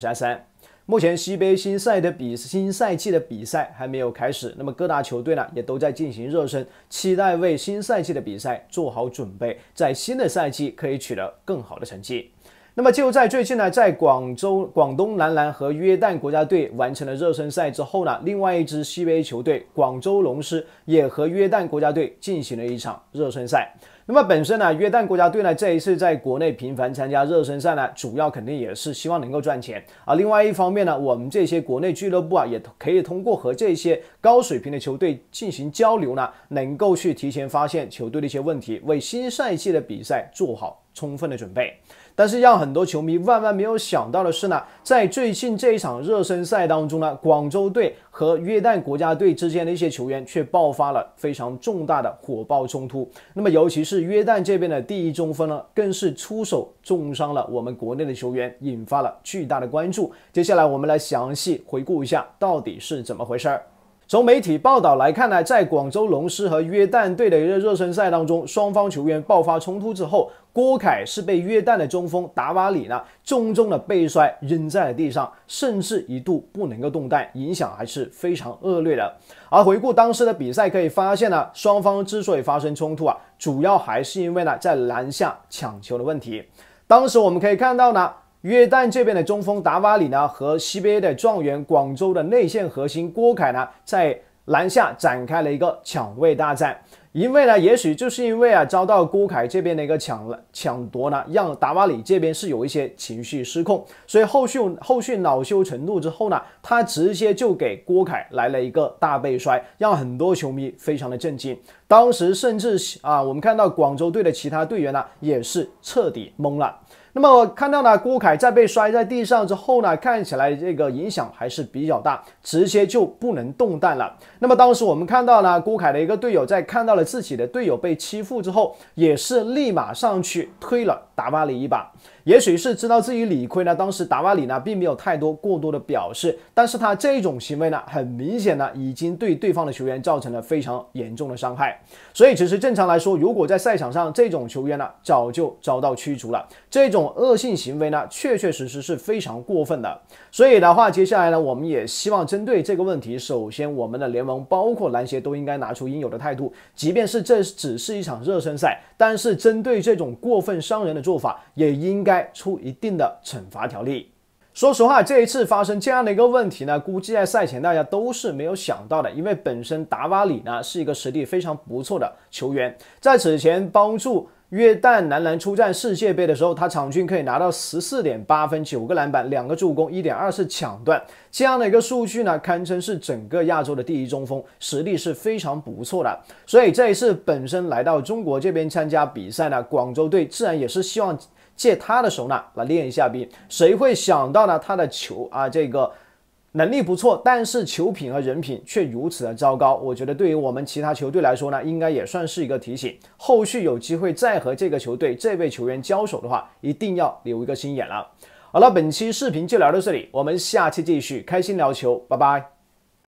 加三，目前 CBA 新赛的比新赛季的比赛还没有开始，那么各大球队呢也都在进行热身，期待为新赛季的比赛做好准备，在新的赛季可以取得更好的成绩。那么就在最近呢，在广州广东男篮和约旦国家队完成了热身赛之后呢，另外一支 CBA 球队广州龙狮也和约旦国家队进行了一场热身赛。那么本身呢，约旦国家队呢这一次在国内频繁参加热身赛呢，主要肯定也是希望能够赚钱啊。另外一方面呢，我们这些国内俱乐部啊，也可以通过和这些高水平的球队进行交流呢，能够去提前发现球队的一些问题，为新赛季的比赛做好充分的准备。但是让很多球迷万万没有想到的是呢，在最近这一场热身赛当中呢，广州队和约旦国家队之间的一些球员却爆发了非常重大的火爆冲突。那么尤其是。约旦这边的第一中锋呢，更是出手重伤了我们国内的球员，引发了巨大的关注。接下来，我们来详细回顾一下到底是怎么回事儿。从媒体报道来看呢，在广州龙狮和约旦队的一个热身赛当中，双方球员爆发冲突之后。郭凯是被约旦的中锋达瓦里呢重重的背摔扔在了地上，甚至一度不能够动弹，影响还是非常恶劣的。而回顾当时的比赛，可以发现呢，双方之所以发生冲突啊，主要还是因为呢在篮下抢球的问题。当时我们可以看到呢，约旦这边的中锋达瓦里呢和 CBA 的状元、广州的内线核心郭凯呢在篮下展开了一个抢位大战。因为呢，也许就是因为啊遭到郭凯这边的一个抢了抢夺呢，让达瓦里这边是有一些情绪失控，所以后续后续恼羞成怒之后呢，他直接就给郭凯来了一个大背摔，让很多球迷非常的震惊。当时甚至啊，我们看到广州队的其他队员呢也是彻底懵了。那么看到呢，郭凯在被摔在地上之后呢，看起来这个影响还是比较大，直接就不能动弹了。那么当时我们看到呢，郭凯的一个队友在看到了自己的队友被欺负之后，也是立马上去推了达瓦里一把。也许是知道自己理亏呢，当时达瓦里呢并没有太多过多的表示，但是他这种行为呢，很明显呢已经对对方的球员造成了非常严重的伤害。所以其实正常来说，如果在赛场上这种球员呢，早就遭到驱逐了。这种恶性行为呢，确确实实是非常过分的。所以的话，接下来呢，我们也希望针对这个问题，首先，我们的联盟包括篮协都应该拿出应有的态度。即便是这只是一场热身赛，但是针对这种过分伤人的做法，也应该出一定的惩罚条例。说实话，这一次发生这样的一个问题呢，估计在赛前大家都是没有想到的，因为本身达瓦里呢是一个实力非常不错的球员，在此前帮助。约旦男篮出战世界杯的时候，他场均可以拿到十四点八分、九个篮板、两个助攻、一点二次抢断，这样的一个数据呢，堪称是整个亚洲的第一中锋，实力是非常不错的。所以这一次本身来到中国这边参加比赛呢，广州队自然也是希望借他的手呢来练一下兵。谁会想到呢，他的球啊，这个。能力不错，但是球品和人品却如此的糟糕。我觉得对于我们其他球队来说呢，应该也算是一个提醒。后续有机会再和这个球队这位球员交手的话，一定要留一个心眼了。好了，本期视频就聊到这里，我们下期继续开心聊球，拜拜。